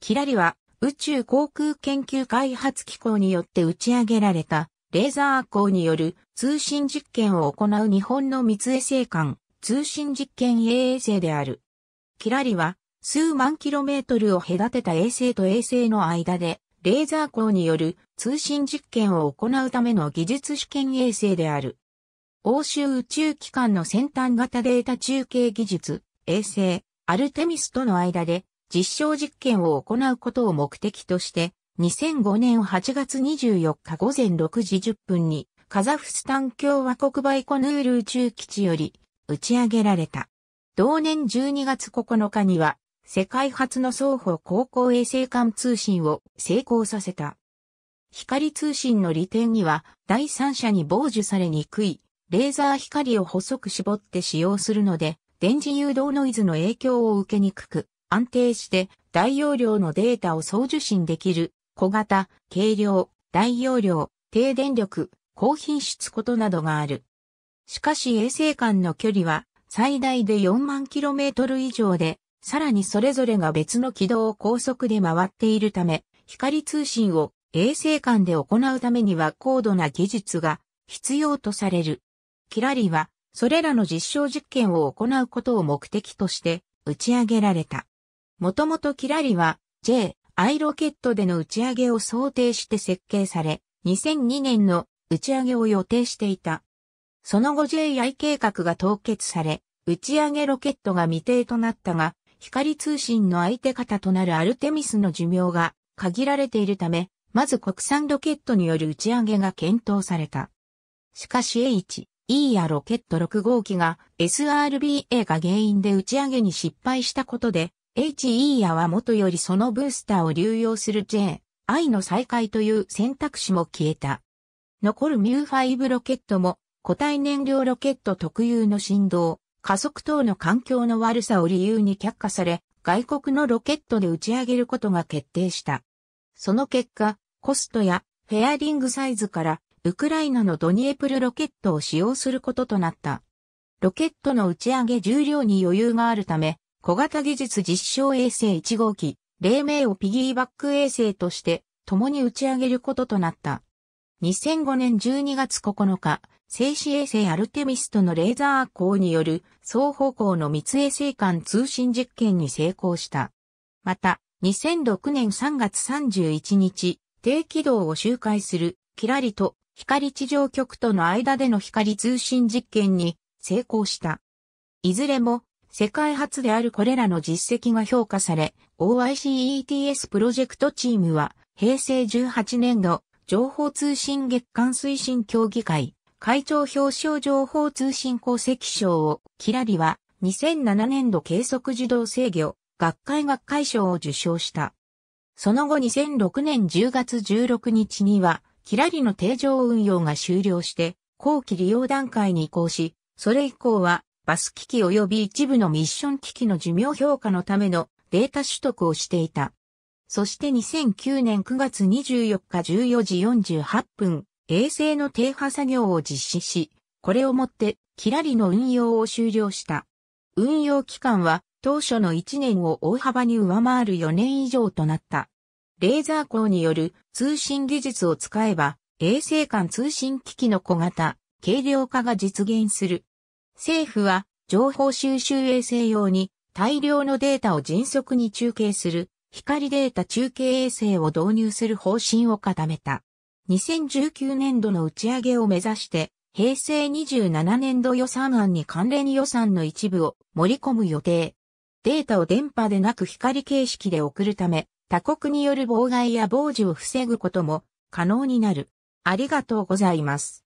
キラリは宇宙航空研究開発機構によって打ち上げられたレーザー光による通信実験を行う日本の三衛星間通信実験衛星である。キラリは数万キロメートルを隔てた衛星と衛星の間でレーザー光による通信実験を行うための技術試験衛星である。欧州宇宙機関の先端型データ中継技術、衛星、アルテミスとの間で実証実験を行うことを目的として、2005年8月24日午前6時10分に、カザフスタン共和国バイコヌール宇宙基地より打ち上げられた。同年12月9日には、世界初の双方高校衛星間通信を成功させた。光通信の利点には、第三者に傍受されにくい、レーザー光を細く絞って使用するので、電磁誘導ノイズの影響を受けにくく、安定して大容量のデータを送受信できる、小型、軽量、大容量、低電力、高品質ことなどがある。しかし衛星間の距離は最大で4万 km 以上で、さらにそれぞれが別の軌道を高速で回っているため、光通信を衛星間で行うためには高度な技術が必要とされる。キラリは、それらの実証実験を行うことを目的として打ち上げられた。もともとキラリは J、I ロケットでの打ち上げを想定して設計され、2002年の打ち上げを予定していた。その後 JI 計画が凍結され、打ち上げロケットが未定となったが、光通信の相手方となるアルテミスの寿命が限られているため、まず国産ロケットによる打ち上げが検討された。しかし H、E やロケット6号機が SRBA が原因で打ち上げに失敗したことで、H. E. やは元よりそのブースターを流用する J、I の再開という選択肢も消えた。残るミュー5ロケットも固体燃料ロケット特有の振動、加速等の環境の悪さを理由に却下され、外国のロケットで打ち上げることが決定した。その結果、コストやフェアリングサイズからウクライナのドニエプルロケットを使用することとなった。ロケットの打ち上げ重量に余裕があるため、小型技術実証衛星1号機、黎明をピギーバック衛星として共に打ち上げることとなった。2005年12月9日、静止衛星アルテミスとのレーザー光による双方向の密衛星間通信実験に成功した。また、2006年3月31日、低軌道を周回するキラリと光地上局との間での光通信実験に成功した。いずれも世界初であるこれらの実績が評価され、OICETS プロジェクトチームは、平成18年度、情報通信月間推進協議会、会長表彰情報通信功績賞を、キラリは、2007年度計測自動制御、学会学会賞を受賞した。その後2006年10月16日には、キラリの定常運用が終了して、後期利用段階に移行し、それ以降は、バス機器及び一部のミッション機器の寿命評価のためのデータ取得をしていた。そして2009年9月24日14時48分、衛星の停波作業を実施し、これをもってキラリの運用を終了した。運用期間は当初の1年を大幅に上回る4年以上となった。レーザー光による通信技術を使えば、衛星間通信機器の小型、軽量化が実現する。政府は情報収集衛星用に大量のデータを迅速に中継する光データ中継衛星を導入する方針を固めた。2019年度の打ち上げを目指して平成27年度予算案に関連予算の一部を盛り込む予定。データを電波でなく光形式で送るため他国による妨害や傍受を防ぐことも可能になる。ありがとうございます。